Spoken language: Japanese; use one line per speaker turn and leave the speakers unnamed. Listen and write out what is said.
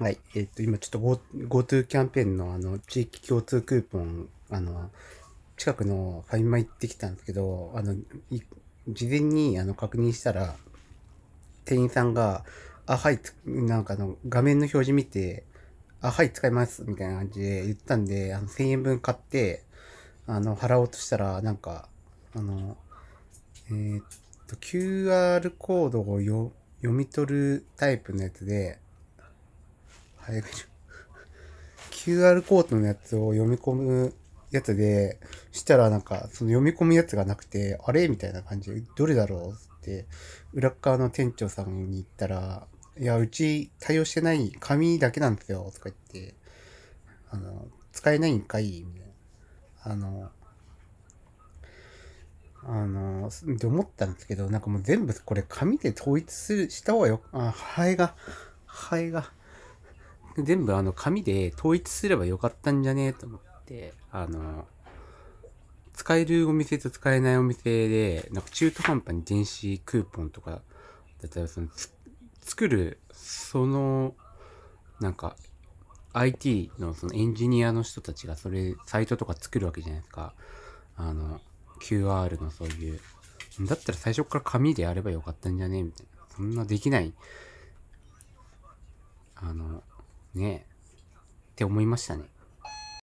はい。えっ、ー、と、今ちょっと GoTo キャンペーンのあの、地域共通クーポン、あの、近くのファインマ行ってきたんですけど、あの、事前にあの確認したら、店員さんが、あ、はい、なんかあの、画面の表示見て、あ、はい、使います、みたいな感じで言ったんで、あの、1000円分買って、あの、払おうとしたら、なんか、あの、えー、っと、QR コードを読み取るタイプのやつで、早口。QR コードのやつを読み込むやつで、したらなんか、その読み込むやつがなくて、あれみたいな感じで、どれだろうって、裏側の店長さんに言ったら、いや、うち対応してない紙だけなんですよ、とか言って、あの、使えないんかいみたいな。あの、あの、って思ったんですけど、なんかもう全部これ紙で統一した方がよ、あ、ハエが、ハエが、全部あの紙で統一すればよかったんじゃねえと思って、あの、使えるお店と使えないお店で、なんか中途半端に電子クーポンとか、だったらその、作る、その、なんか、IT のそのエンジニアの人たちがそれ、サイトとか作るわけじゃないですか。あの、QR のそういう。だったら最初から紙でやればよかったんじゃねみたいな。そんなできない、あの、ねえ。って思いましたね。